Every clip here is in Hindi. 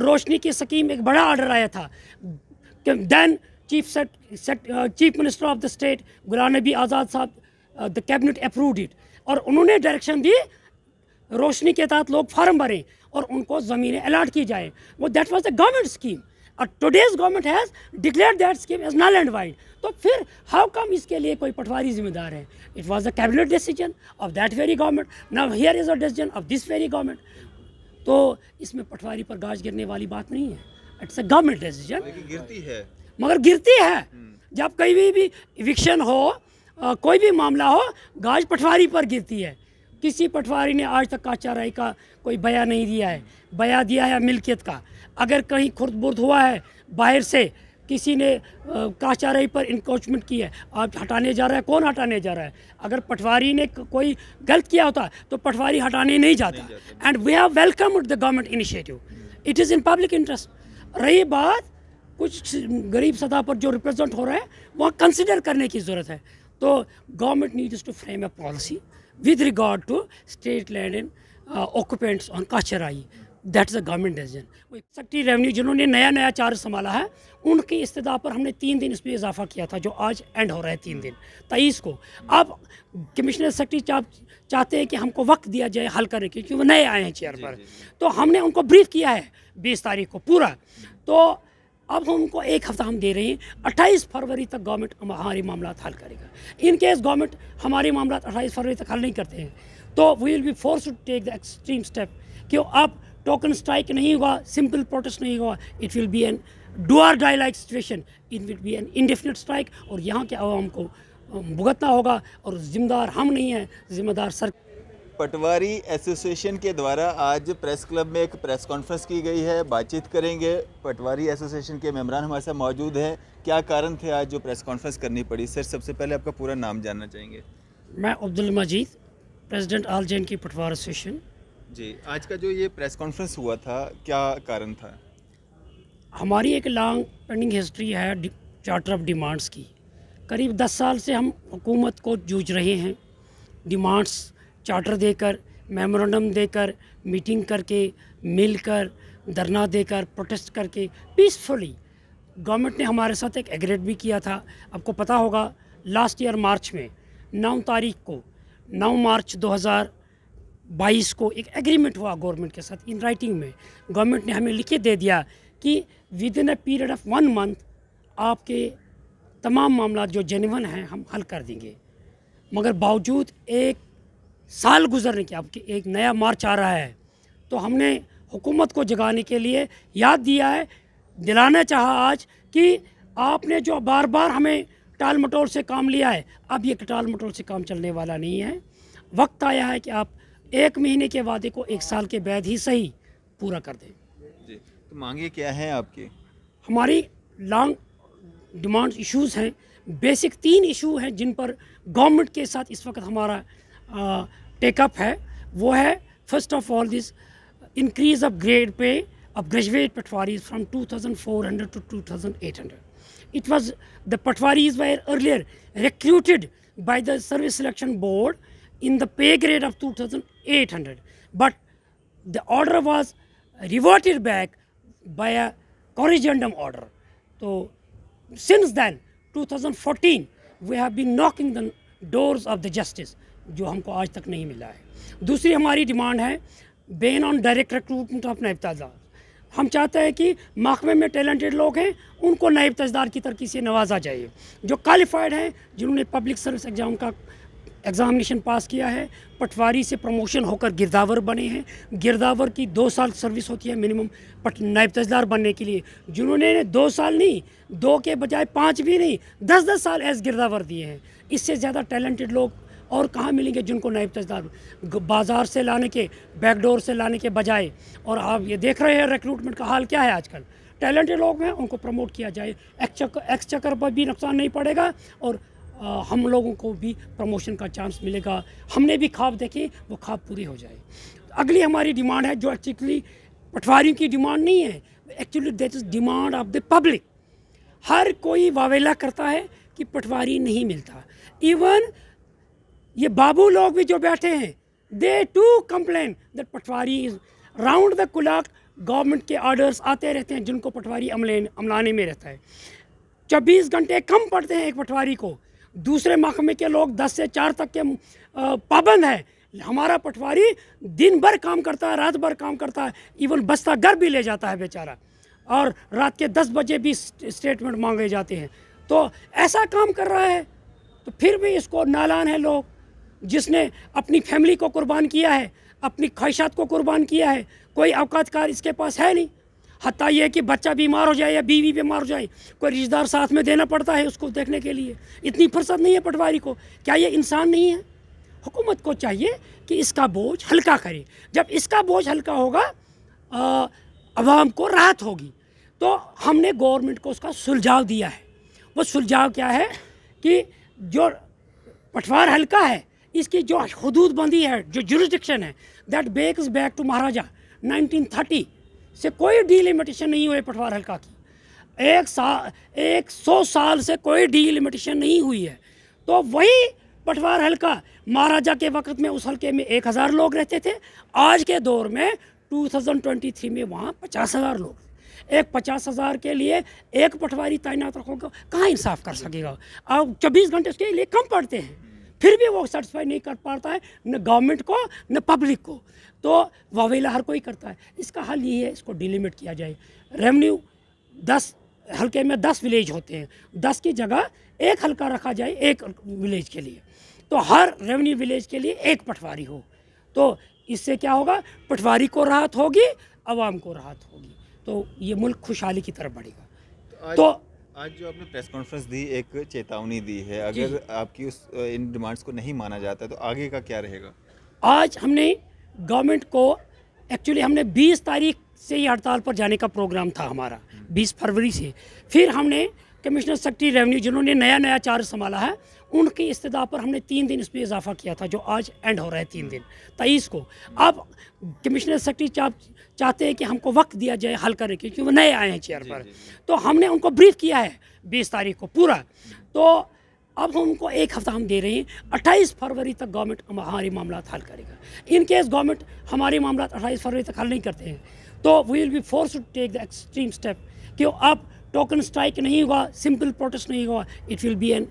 रोशनी की स्कीम एक बड़ा आर्डर आया था then chief set, set chief minister of the state Ghulam Nabi Azad साहब द कैबिनेट अप्रूव्ड इट और उन्होंने डायरेक्शन दी रोशनी के तहत लोग फार्म भरें और उनको ज़मीनें अलाट की जाए वो that was the government scheme और today's government has declare that scheme is null and void तो फिर हाउ कम इसके लिए कोई पटवारी जिम्मेदार है it was the cabinet decision of that very government now here is a decision of this very government तो इसमें पटवारी पर गाज गिरने वाली बात नहीं है इट्स अ गवर्नमेंट डिसीजन गिरती है मगर गिरती है हम्म। जब कहीं भी भी इविक्शन हो आ, कोई भी मामला हो गाज पटवारी पर गिरती है किसी पटवारी ने आज तक काचाराई का कोई बया नहीं दिया है बया दिया है मिल्कियत का अगर कहीं खुर्द बुर्द हुआ है बाहर से किसी ने काचाराई पर इंक्रोचमेंट की है आप हटाने जा रहा है कौन हटाने जा रहा है अगर पटवारी ने कोई गलत किया होता तो पटवारी हटाने नहीं जाता and we have welcome the government initiative it is in public interest रही बात कुछ गरीब सतह पर जो रिप्रेजेंट हो रहा है वहाँ कंसिडर करने की ज़रूरत है तो government needs to frame a policy with regard to state land in occupants on काचराई दैट्स अ गवर्नमेंट डिसीजन वो सेक्रेटरी रेवेन्यू जिन्होंने नया नया चार्ज संभाला है उनके इस्तः पर हमने तीन दिन इसमें इजाफा किया था जो आज एंड हो रहा है तीन दिन तेईस को अब कमिश्नर सेक्रेटरी साहब चाहते हैं कि हमको वक्त दिया जाए हल करने के क्योंकि वो नए आए हैं चेयर पर तो हमने उनको ब्रीफ किया है बीस तारीख को पूरा तो अब हम उनको एक हफ्ता हम दे रहे हैं अट्ठाईस फरवरी तक गवर्नमेंट हमारे मामला हल करेगा इन केस गवर्नमेंट हमारे मामला अट्ठाईस फरवरी तक हल नहीं करते हैं तो we will be force to take the extreme step क्यों आप टोकन स्ट्राइक नहीं हुआ सिंपल प्रोटेस्ट नहीं हुआ it will be an do or die like situation it will be an indefinite strike और यहाँ के आवाम को भुगतना होगा और जिम्मेदार हम नहीं हैं जिम्मेदार सर पटवारी एसोसिएशन के द्वारा आज प्रेस क्लब में एक प्रेस कॉन्फ्रेंस की गई है बातचीत करेंगे पटवारी एसोसिएशन के मेम्बरान हमारे साथ मौजूद हैं क्या कारण थे आज जो प्रेस कॉन्फ्रेंस करनी पड़ी सर सबसे पहले आपका पूरा नाम जानना चाहेंगे मैं Abdul Majeed president all J and K Patwar association जी आज का जो ये प्रेस कॉन्फ्रेंस हुआ था क्या कारण था हमारी एक लॉन्ग रनिंग हिस्ट्री है चार्टर ऑफ डिमांड्स की करीब दस साल से हम हुकूमत को जूझ रहे हैं डिमांड्स चार्टर देकर मेमोरेंडम देकर मीटिंग करके मिलकर धरना देकर प्रोटेस्ट करके पीसफुली गवर्नमेंट ने हमारे साथ एक एग्रेड भी किया था आपको पता होगा लास्ट ईयर मार्च में नौ तारीख को नौ मार्च 2000 बाईस को एक एग्रीमेंट हुआ गवर्नमेंट के साथ इन राइटिंग में गवर्नमेंट ने हमें लिखे दे दिया कि within a period of one month आपके तमाम मामला जो जेनवन हैं हम हल कर देंगे मगर बावजूद एक साल गुजरने के आपके एक नया मार्च आ रहा है तो हमने हुकूमत को जगाने के लिए याद दिया है दिलाना चाहा आज कि आपने जो बार बार हमें टाल मटोल से काम लिया है अब ये टाल मटोल से काम चलने वाला नहीं है वक्त आया है कि आप एक महीने के वादे को एक साल के बाद ही सही पूरा कर दें जी तो मांगे क्या है आपके हमारी लॉन्ग डिमांड इश्यूज हैं बेसिक तीन इशू हैं जिन पर गवर्नमेंट के साथ इस वक्त हमारा टेकअप है वो है first of all this increase of grade pay of graduate patwaris from 2400 to 2800. It was the patwaris were recruited by the service selection board in the pay grade of two thousand 800. But the order was reverted back by a corrigendum order. So since then, 2014, we have been knocking the doors of the justice, जो हमको आज तक नहीं मिला है दूसरी हमारी डिमांड है ban on direct recruitment of नायब तजदार हम चाहते हैं कि महकमे में टैलेंटेड लोग हैं उनको नायब तजदार की तरक्की से नवाजा जाए जो क्वालिफाइड हैं जिन्होंने पब्लिक सर्विस एग्ज़ाम का एग्ज़ामिनेशन पास किया है पटवारी से प्रमोशन होकर गिरदावर बने हैं गिरदावर की दो साल सर्विस होती है मिनिमम पट नायब तजदार बनने के लिए जिन्होंने दो साल नहीं दो के बजाय पाँच भी नहीं दस दस साल एज गिरदावर दिए हैं इससे ज़्यादा टैलेंटेड लोग और कहाँ मिलेंगे जिनको नायब तजदार बाज़ार से लाने के बैकडोर से लाने के बजाय और आप ये देख रहे हैं रिक्रूटमेंट का हाल क्या है आजकल टैलेंटेड लोग हैं उनको प्रमोट किया जाए एक्स चक्कर एक्स चक्कर पर भी नुकसान नहीं पड़ेगा और हम लोगों को भी प्रमोशन का चांस मिलेगा हमने भी ख्वाब देखे वो ख्वाब पूरे हो जाए अगली हमारी डिमांड है जो एक्चुअली पटवारी की डिमांड नहीं है actually that is demand of the public हर कोई वावेला करता है कि पटवारी नहीं मिलता इवन ये बाबू लोग भी जो बैठे हैं they to complain that patwari is round the clock government के ऑर्डर्स आते रहते हैं जिनको पटवारी अमले अमलाने में रहता है चौबीस घंटे कम पड़ते हैं एक पटवारी को दूसरे महकमे के लोग दस से चार तक के पाबंद हैं हमारा पटवारी दिन भर काम करता है रात भर काम करता है इवन बस्ता घर भी ले जाता है बेचारा और रात के दस बजे भी स्टेटमेंट मांगे जाते हैं तो ऐसा काम कर रहा है तो फिर भी इसको नालान है लोग जिसने अपनी फैमिली को कुर्बान किया है अपनी ख्वाहिशात को कुर्बान किया है कोई अवकात कार इसके पास है नहीं हती ये कि बच्चा बीमार हो जाए या बीवी बीमार हो जाए कोई रिश्तेदार साथ में देना पड़ता है उसको देखने के लिए इतनी फुर्सत नहीं है पटवारी को क्या ये इंसान नहीं है हुकूमत को चाहिए कि इसका बोझ हल्का करे जब इसका बोझ हल्का होगा आवाम अवाम को राहत होगी तो हमने गवर्नमेंट को उसका सुलझाव दिया है वो सुलझाव क्या है कि जो पटवार हल्का है इसकी जो हदूदबंदी है जो जुरिस्डिक्शन है that backs back to Maharaja 1930 से कोई डीलिमिटेशन नहीं हुई पटवार हल्का की एक सा एक सौ साल से कोई डीलिमिटेशन नहीं हुई है तो वही पटवार हल्का महाराजा के वक्त में उस हल्के में एक हज़ार लोग रहते थे आज के दौर में 2023 में वहाँ पचास हज़ार लोग एक पचास हज़ार के लिए एक पटवारी तैनात रखोगे कहाँ इंसाफ कर सकेगा अब चौबीस घंटे उसके लिए कम पड़ते हैं फिर भी वो सेटिस्फाई नहीं कर पाता है न गवर्नमेंट को न पब्लिक को तो वावेला हर कोई करता है इसका हल यही है इसको डिलिमिट किया जाए रेवेन्यू दस हल्के में दस विलेज होते हैं दस की जगह एक हल्का रखा जाए एक विलेज के लिए तो हर रेवन्यू विलेज के लिए एक पटवारी हो तो इससे क्या होगा पटवारी को राहत होगी आवाम को राहत होगी तो ये मुल्क खुशहाली की तरफ बढ़ेगा तो, तो आज जो आपने प्रेस कॉन्फ्रेंस दी एक चेतावनी दी है अगर आपकी उस इन डिमांड्स को नहीं माना जाता तो आगे का क्या रहेगा आज हमने गवर्नमेंट को एक्चुअली हमने 20 तारीख से ही हड़ताल पर जाने का प्रोग्राम था हमारा 20 हम्म। फरवरी से फिर हमने कमिश्नर सेक्रेटरी रेवेन्यू जिन्होंने नया नया चार्ज संभाला है उनकी इस्तः पर हमने तीन दिन इस पर इजाफा किया था जो आज एंड हो रहा है तीन दिन तेईस को अब कमिश्नर सेक्रेटरी चाह चाहते हैं कि हमको वक्त दिया जाए हल करने के क्योंकि वो नए आए हैं चेयर पर तो हमने उनको ब्रीफ किया है बीस तारीख को पूरा तो अब हम उनको एक हफ़्ता हम दे रहे हैं अट्ठाईस फरवरी तक गवर्नमेंट हमारे मामला हल करेगा इन केस गवर्नमेंट हमारे मामला अट्ठाईस फरवरी तक हल नहीं करते हैं तो we will be force to take the extreme step कि आप टोकन स्ट्राइक नहीं होगा सिंपल प्रोटेस्ट नहीं होगा it will be an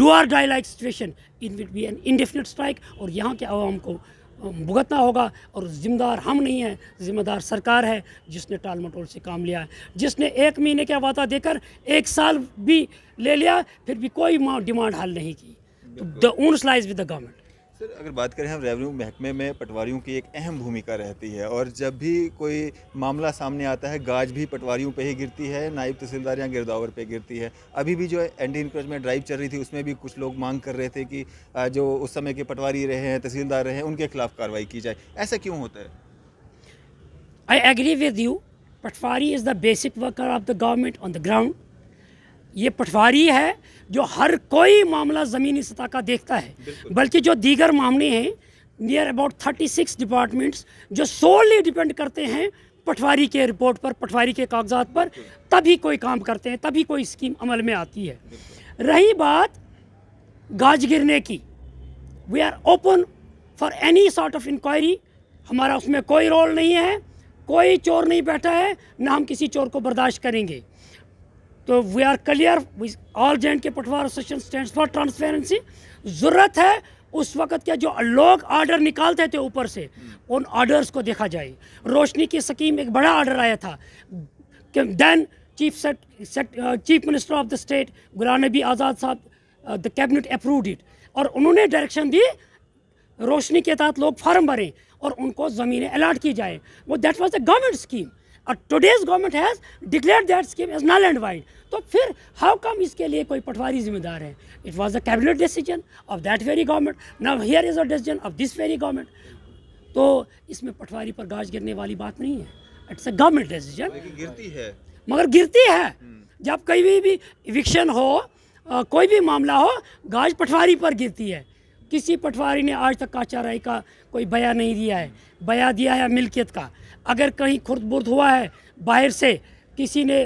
do die like situation it will will be an और यहाँ के आवाम को भुगतना होगा और जिम्मेदार हम नहीं हैं जिम्मेदार सरकार है जिसने टाल मटोल से काम लिया है जिसने एक महीने का वादा देकर एक साल भी ले लिया फिर भी कोई डिमांड हल नहीं की तो the onus lies with the government sir अगर बात करें हम रेवन्यू महकमे में पटवारियों की एक अहम भूमिका रहती है और जब भी कोई मामला सामने आता है गाज भी पटवारियों पे ही गिरती है नायब तहसीलदार या गिरदावर पे गिरती है अभी भी जो एंटी इंक्रोचमेंट ड्राइव चल रही थी उसमें भी कुछ लोग मांग कर रहे थे कि जो उस समय के पटवारी रहे हैं तहसीलदार रहे हैं उनके खिलाफ कार्रवाई की जाए ऐसा क्यों होता है I agree with you patwari is the basic worker of the government on the ground ये पटवारी है जो हर कोई मामला ज़मीनी सतह का देखता है बल्कि जो दीगर मामले हैं near about thirty six departments जो सोलली डिपेंड करते हैं पटवारी के रिपोर्ट पर पटवारी के कागजात पर तभी कोई काम करते हैं तभी कोई स्कीम अमल में आती है रही बात गाज गिरने की we are open for any sort of inquiry हमारा उसमें कोई रोल नहीं है कोई चोर नहीं बैठा है ना हम किसी चोर को बर्दाश्त करेंगे तो we are clear all J and K Patwar association stand for transparency ज़रूरत है उस वक्त क्या जो लोग ऑर्डर निकालते थे ऊपर से उन ऑर्डर्स को देखा जाए रोशनी की स्कीम एक बड़ा ऑर्डर आया था then then chief set set chief minister of the state Ghulam Nabi Azad साहब द कैबिनेट अप्रूव इट और उन्होंने डायरेक्शन दी रोशनी के तहत लोग फार्म भरें और उनको ज़मीनें अलाट की जाए वो that was the government scheme और today's government has declare that scheme is null and void तो फिर हाउ कम इसके लिए कोई पटवारी जिम्मेदार है it was a cabinet decision of that very government now here is a decision of this very government तो इसमें पटवारी पर गाज गिरने वाली बात नहीं है इट्स अ गवर्नमेंट डिसीजन गिरती है मगर गिरती है हम्म। जब कहीं भी इविक्शन हो आ, कोई भी मामला हो गाज पटवारी पर गिरती है किसी पटवारी ने आज तक काचाराई का कोई बया नहीं दिया है बया दिया है मिल्कियत का अगर कहीं खुर्द बुर्द हुआ है बाहर से किसी ने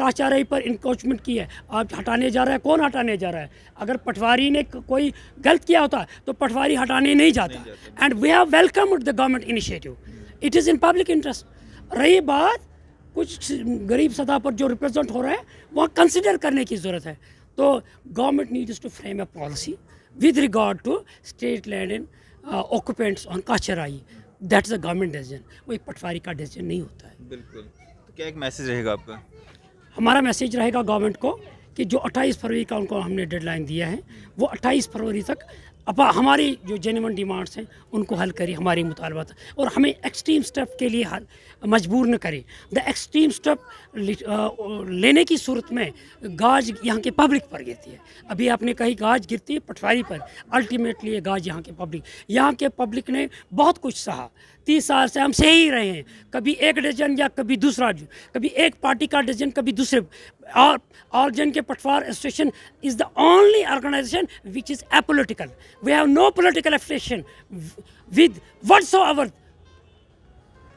काचाराई पर इंक्रोचमेंट की है आप हटाने जा रहा है कौन हटाने जा रहा है अगर पटवारी ने कोई गलत किया होता तो पटवारी हटाने नहीं जाता and we have welcome the government initiative it is in public interest रही बात कुछ गरीब सतह पर जो रिप्रेजेंट हो रहा है वहाँ कंसिडर करने की ज़रूरत है तो government needs to frame a policy with regard to state land and uh, occupants on Kacharai. That's the government decision. वो एक पटवारी का decision नहीं होता है बिल्कुल तो क्या एक मैसेज रहेगा आपका हमारा मैसेज रहेगा गवर्नमेंट को कि जो 28 फरवरी का उनको हमने डेडलाइन दिया है वो 28 फरवरी तक अब हमारी जो जेनवन डिमांड्स हैं उनको हल करें हमारी मुतालबा और हमें एक्सट्रीम स्टेप के लिए मजबूर न करें द एक्सट्रीम स्टेप लेने की सूरत में गाज यहाँ के पब्लिक पर गिरती है अभी आपने कही गाज गिरती है पटवारी पर अल्टीमेटली ये गाज यहाँ के पब्लिक यहाँ के पब्लिक ने बहुत कुछ सहा तीस साल से हम सही रहे हैं कभी एक डजन या कभी दूसरा कभी एक पार्टी का डजन कभी दूसरे और ऑर्गन के Patwar association is the only organization which is apolitical we have no political affiliation with what's our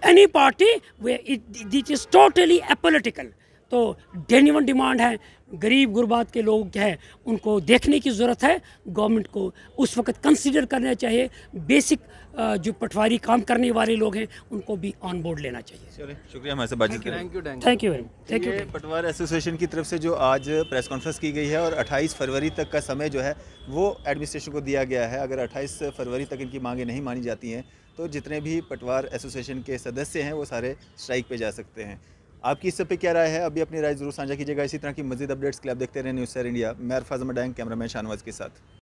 any party way which is totally apolitical तो डेन्यून डिमांड है गरीब गुरबात के लोग जो है उनको देखने की ज़रूरत है गवर्नमेंट को उस वक्त कंसिडर करना चाहिए बेसिक जो पटवारी काम करने वाले लोग हैं उनको भी ऑन बोर्ड लेना चाहिए शुक्रिया हमारे बातचीत thank you thank you thank you Patwar association की तरफ से जो आज प्रेस कॉन्फ्रेंस की गई है और अट्ठाईस फरवरी तक का समय जो है वो एडमिनिस्ट्रेशन को दिया गया है अगर अट्ठाईस फरवरी तक इनकी मांगें नहीं मानी जाती हैं तो जितने भी पटवार एसोसिएशन के सदस्य हैं वो सारे स्ट्राइक पे जा सकते हैं आपकी इस सब पे क्या राय है अभी अपनी राय जरूर साझा कीजिएगा इसी तरह की मजीद अपडेट्स के लिए आप देखते रहे न्यूज़ सर इंडिया मैं डैंग कैमरा कैमरामैन शाहनवाज के साथ